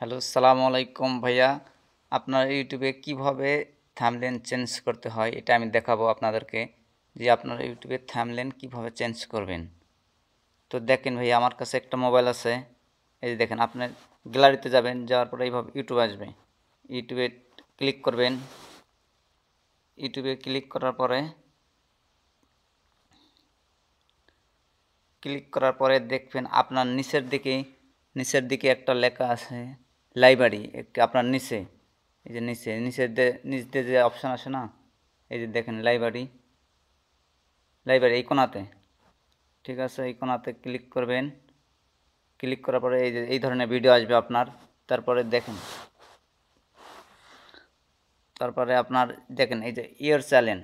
hello সালাম আলাইকুম ভাইয়া আপনার ইউটিউবে কিভাবে থামলেন চেঞ্জ করতে হয় এটা আমি দেখাবো আপনাদেরকে যে আপনার ইউটিউবে থামলেন কিভাবে চেঞ্জ করবেন তো দেখেন ভাইয়া আমার কাছে একটা মোবাইল আছে এই দেখেন আপনার গ্যালারিতে যাবেন যাওয়ার পরে এইভাবে ইউটিউব আসবে ইউটিউবে ক্লিক করবেন ইউটিউবে ক্লিক করার পরে ক্লিক করার পরে দেখবেন আপনার নিচের দিকে নিচের দিকে একটা লেখা আছে লাইব্রেরি আপনার নিচে এই যে নিচে নিচে নিচে যে অপশান আসে না এই যে দেখেন লাইব্রেরি লাইব্রেরি এই কোনাতে ঠিক আছে এই কোনাতে ক্লিক করবেন ক্লিক করার পরে এই যে এই ধরনের ভিডিও আসবে আপনার তারপরে দেখেন তারপরে আপনার দেখেন এই যে ইয়ার চ্যালেন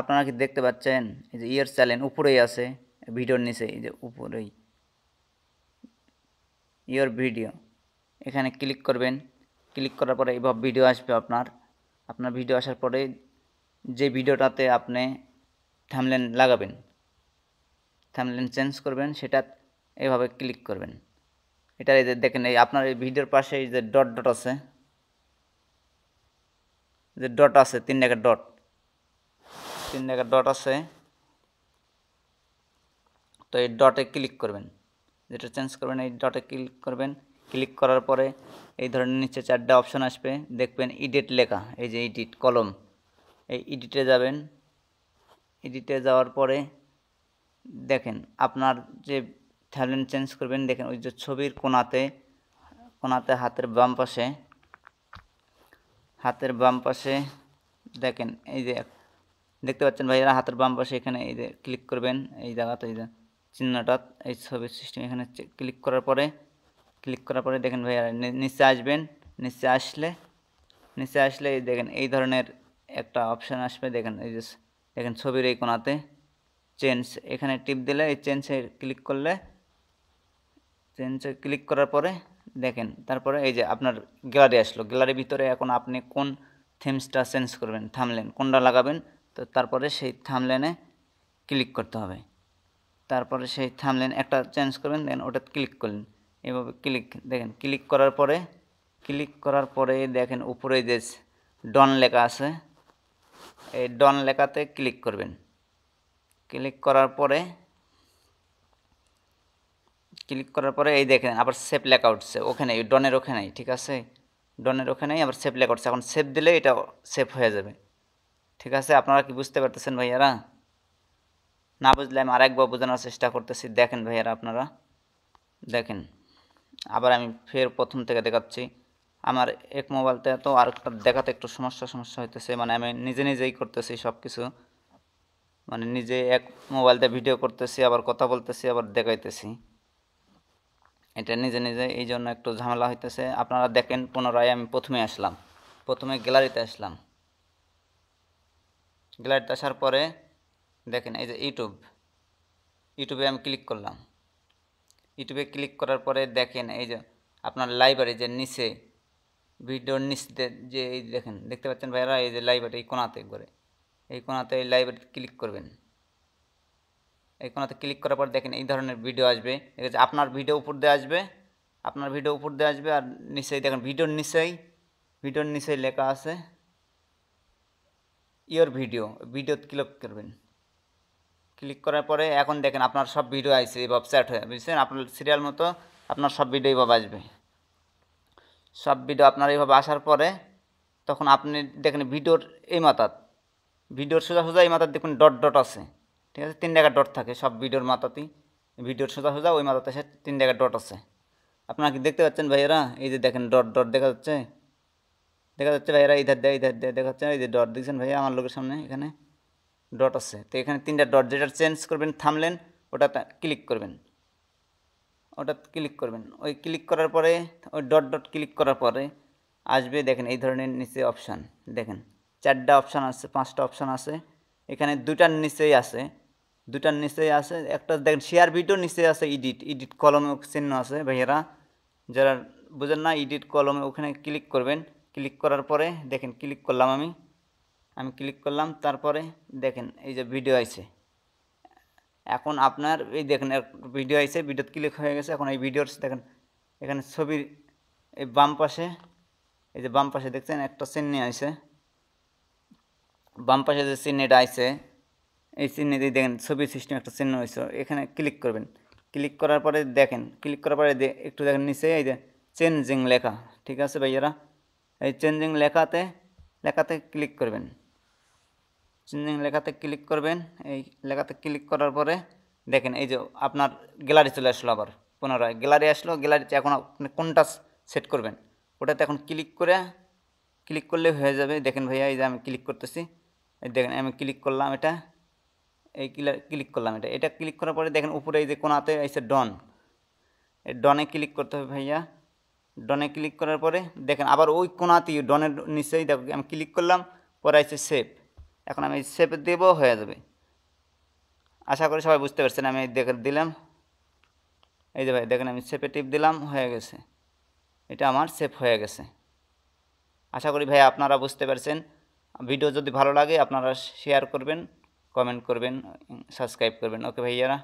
আপনারা কি দেখতে পাচ্ছেন এই যে ইয়ার চ্যালেন উপরেই আছে ভিডিওর নিচে এই যে উপরেই ইয়োর ভিডিও এখানে ক্লিক করবেন ক্লিক করার পরে এবার ভিডিও আসবে আপনার আপনার ভিডিও আসার পরে যে ভিডিওটাতে আপনি থামলেন লাগাবেন থামলেন চেঞ্জ করবেন সেটা এভাবে ক্লিক করবেন এটা এই যে দেখেন এই আপনার এই ভিডিওর পাশে এই যে ডট ডট আছে যে ডট আছে তিন জায়গা ডট তিন জায়গা ডট আছে তো এই ডটে ক্লিক করবেন যেটা চেঞ্জ করবেন এই ডটে ক্লিক করবেন ক্লিক করার পরে এই ধরনের নিচে চারটা অপশান আসবে দেখবেন ইডিট লেখা এই যে ইডিট কলম এই ইডিটে যাবেন এডিটে যাওয়ার পরে দেখেন আপনার যে থ্যালেন্ট চেঞ্জ করবেন দেখেন ওই যে ছবির কোনাতে কোনাতে হাতের বাম পাশে হাতের বাম পাশে দেখেন এই যে দেখতে পাচ্ছেন ভাইয়েরা হাতের বাম পাশে এখানে এই যে ক্লিক করবেন এই জায়গাতে এই যে চিহ্নটা এই ছবির সিস্টেম এখানে ক্লিক করার পরে ক্লিক করার পরে দেখেন ভাইয়া নিচে আসবেন নিচে আসলে নিচে আসলে দেখেন এই ধরনের একটা অপশান আসবে দেখেন এই যে দেখেন ছবির এই কোনাতে চেঞ্জ এখানে টিপ দিলে এই চেঞ্জে ক্লিক করলে চেঞ্জে ক্লিক করার পরে দেখেন তারপরে এই যে আপনার গ্যালারি আসলো গ্যালারির ভিতরে এখন আপনি কোন থিমসটা চেঞ্জ করবেন থামলেন কোনটা লাগাবেন তো তারপরে সেই থামলেনে ক্লিক করতে হবে তারপরে সেই থামলেন একটা চেঞ্জ করবেন দেখেন ওটা ক্লিক করলেন এভাবে ক্লিক দেখেন ক্লিক করার পরে ক্লিক করার পরে দেখেন উপরে যে ডন লেখা আছে এই ডন লেখাতে ক্লিক করবেন ক্লিক করার পরে ক্লিক করার পরে এই দেখেন আবার সেভ লেখা উঠছে ওখানে ডনের ওখানেই ঠিক আছে ডনের ওখানেই আবার সেভ লেখা উঠছে এখন সেভ দিলে এটা সেভ হয়ে যাবে ঠিক আছে আপনারা কি বুঝতে পারতেছেন ভাইয়ারা না বুঝলে আমি আরেকবার বোঝানোর চেষ্টা করতেছি দেখেন ভাইয়ারা আপনারা দেখেন আবার আমি ফের প্রথম থেকে দেখাচ্ছি আমার এক মোবাইলতে তো আর একটা দেখাতে একটু সমস্যা সমস্যা হইতেছে মানে আমি নিজে নিজেই করতেছি সব কিছু মানে নিজে এক মোবাইলতে ভিডিও করতেছি আবার কথা বলতেছি আবার দেখাইতেছি এটা নিজে নিজে এই জন্য একটু ঝামেলা হইতেছে আপনারা দেখেন পুনরায় আমি প্রথমে আসলাম প্রথমে গ্যালারিতে আসলাম গ্যালারিতে আসার পরে দেখেন এই যে ইউটিউব ইউটিউবে আমি ক্লিক করলাম ইউটিউবে ক্লিক করার পরে দেখেন এই যে আপনার লাইব্রেরি যে নিচে ভিডিওর নিচে যে এই দেখেন দেখতে পাচ্ছেন ভাইরা এই যে লাইব্রেরি এই কোনাতে করে এই কোনাতে এই লাইব্রেরিতে ক্লিক করবেন এই কোনাতে ক্লিক করার পর দেখেন এই ধরনের ভিডিও আসবে আপনার ভিডিও উপর দিয়ে আসবে আপনার ভিডিও উপর দিয়ে আসবে আর নিশ্চয়ই দেখেন ভিডিওর নিশ্চয়ই ভিডিওর নিচেই লেখা আছে ইয়োর ভিডিও ভিডিওতে ক্লিক করবেন ক্লিক করার পরে এখন দেখেন আপনার সব ভিডিও আসছে এভাবে চ্যাট হয়ে বুঝছেন আপনার সিরিয়াল মতো আপনার সব ভিডিও এইভাবে আসবে সব ভিডিও আপনার এইভাবে আসার পরে তখন আপনি দেখেন ভিডিওর এই মাথার ভিডিওর সোজা সোজা এই মাথার দেখুন ডট ডট আছে ঠিক আছে তিন জায়গা ডট থাকে সব ভিডিওর মাথাতেই ভিডিওর সোজা সোজা ওই মাথাতে সে তিন জায়গা ডট আছে আপনারা কি দেখতে পাচ্ছেন ভাইয়েরা এই যে দেখেন ডট ডট দেখা যাচ্ছে দেখা যাচ্ছে ভাইয়েরা এই ধার দেয় এই ধার দেয় দেখা যাচ্ছে এই যে ডট দেখছেন ভাইয়া আমার লোকের সামনে এখানে ডট আছে তো এখানে তিনটা ডট যেটা চেঞ্জ করবেন থামলেন ওটা ক্লিক করবেন ওটা ক্লিক করবেন ওই ক্লিক করার পরে ওই ডট ডট ক্লিক করার পরে আসবে দেখেন এই ধরনের নিচে অপশান দেখেন চারটা অপশান আছে পাঁচটা অপশান আছে এখানে দুটার নিচেই আছে দুটার নিচেই আছে একটা দেখেন শেয়ার ভিডিও নিচে আছে ইডিট ইডিট কলম চিহ্ন আছে ভাইয়েরা যারা বোঝেন না ইডিট কলমে ওখানে ক্লিক করবেন ক্লিক করার পরে দেখেন ক্লিক করলাম আমি আমি ক্লিক করলাম তারপরে দেখেন এই যে ভিডিও আছে এখন আপনার এই দেখেন ভিডিও আছে ভিডিও ক্লিক হয়ে গেছে এখন এই ভিডিওর দেখেন এখানে ছবির এই বাম পাশে এই যে বাম পাশে দেখছেন একটা চিহ্ন আছে বাম পাশে যে চিহ্নটা আছে এই চিহ্নে দিয়ে দেখেন ছবির সিস্টেম একটা চিহ্ন হয়েছে এখানে ক্লিক করবেন ক্লিক করার পরে দেখেন ক্লিক করার পরে একটু দেখেন নিচে এই যে চেঞ্জিং লেখা ঠিক আছে ভাইয়ারা এই চেঞ্জিং লেখাতে লেখাতে ক্লিক করবেন চেঞ্জিং লেখাতে ক্লিক করবেন এই লেখাতে ক্লিক করার পরে দেখেন এই যে আপনার গ্যালারি চলে আসলো আবার পুনরায় গ্যালারি আসলো গ্যালারিতে এখন আপনি কোনটা সেট করবেন ওটাতে এখন ক্লিক করে ক্লিক করলে হয়ে যাবে দেখেন ভাইয়া এই যে আমি ক্লিক করতেছি এই দেখেন আমি ক্লিক করলাম এটা এই ক্লিক করলাম এটা এটা ক্লিক করার পরে দেখেন উপরে এই যে কোনাতে এসে ডন এই ডনে ক্লিক করতে হবে ভাইয়া ডনে ক্লিক করার পরে দেখেন আবার ওই কোনাতেই ডনের নিচেই দেখো আমি ক্লিক করলাম পরে আছে সেভ এখন আমি সেপ দেব হয়ে যাবে আশা করি সবাই বুঝতে পারছেন আমি দেখে দিলাম এই যে ভাই দেখেন আমি সেপে টিপ দিলাম হয়ে গেছে এটা আমার সেফ হয়ে গেছে আশা করি ভাই আপনারা বুঝতে পারছেন ভিডিও যদি ভালো লাগে আপনারা শেয়ার করবেন কমেন্ট করবেন সাবস্ক্রাইব করবেন ওকে ভাইয়ারা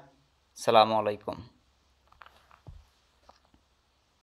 সালামু আলাইকুম